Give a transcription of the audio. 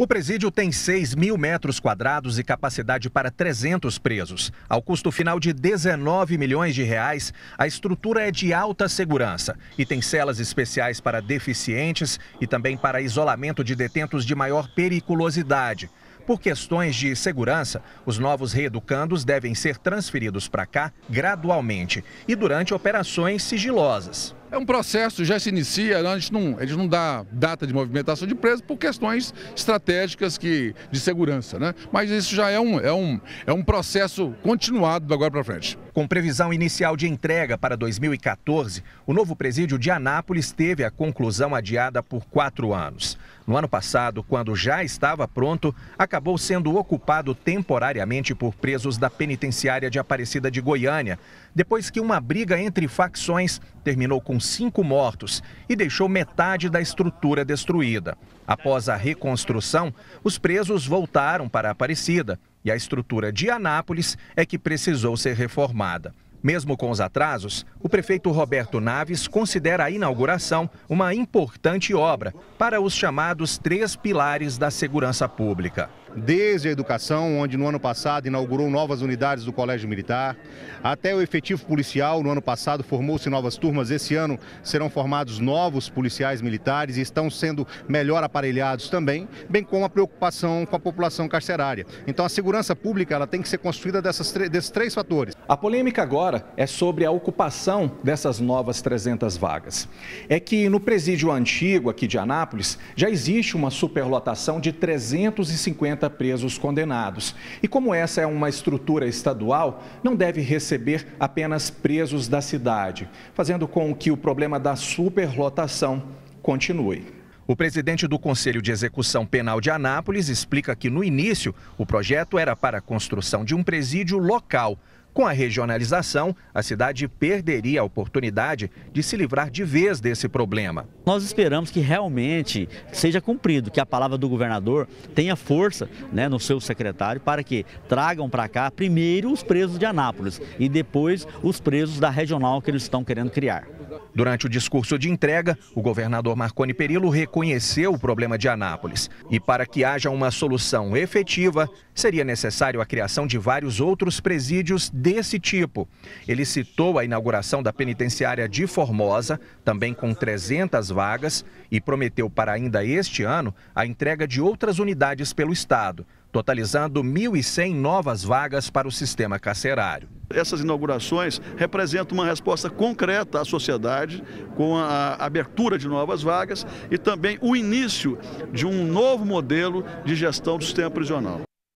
O presídio tem 6 mil metros quadrados e capacidade para 300 presos. Ao custo final de 19 milhões de reais, a estrutura é de alta segurança e tem celas especiais para deficientes e também para isolamento de detentos de maior periculosidade. Por questões de segurança, os novos reeducandos devem ser transferidos para cá gradualmente e durante operações sigilosas. É um processo, já se inicia, né? a gente não, a gente não dá data de movimentação de presos por questões estratégicas que, de segurança, né? Mas isso já é um, é, um, é um processo continuado do agora para frente. Com previsão inicial de entrega para 2014, o novo presídio de Anápolis teve a conclusão adiada por quatro anos. No ano passado, quando já estava pronto, acabou sendo ocupado temporariamente por presos da penitenciária de Aparecida de Goiânia, depois que uma briga entre facções terminou com com cinco mortos e deixou metade da estrutura destruída. Após a reconstrução, os presos voltaram para Aparecida e a estrutura de Anápolis é que precisou ser reformada. Mesmo com os atrasos, o prefeito Roberto Naves considera a inauguração uma importante obra para os chamados três pilares da segurança pública desde a educação, onde no ano passado inaugurou novas unidades do Colégio Militar, até o efetivo policial, no ano passado formou-se novas turmas, esse ano serão formados novos policiais militares e estão sendo melhor aparelhados também, bem como a preocupação com a população carcerária. Então a segurança pública ela tem que ser construída dessas, desses três fatores. A polêmica agora é sobre a ocupação dessas novas 300 vagas. É que no presídio antigo aqui de Anápolis já existe uma superlotação de 350 presos condenados. E como essa é uma estrutura estadual, não deve receber apenas presos da cidade, fazendo com que o problema da superlotação continue. O presidente do Conselho de Execução Penal de Anápolis explica que, no início, o projeto era para a construção de um presídio local, com a regionalização, a cidade perderia a oportunidade de se livrar de vez desse problema. Nós esperamos que realmente seja cumprido, que a palavra do governador tenha força né, no seu secretário para que tragam para cá primeiro os presos de Anápolis e depois os presos da regional que eles estão querendo criar. Durante o discurso de entrega, o governador Marconi Perillo reconheceu o problema de Anápolis. E para que haja uma solução efetiva, seria necessário a criação de vários outros presídios desse tipo. Ele citou a inauguração da penitenciária de Formosa, também com 300 vagas, e prometeu para ainda este ano a entrega de outras unidades pelo Estado, totalizando 1.100 novas vagas para o sistema carcerário. Essas inaugurações representam uma resposta concreta à sociedade, com a abertura de novas vagas e também o início de um novo modelo de gestão do sistema prisional.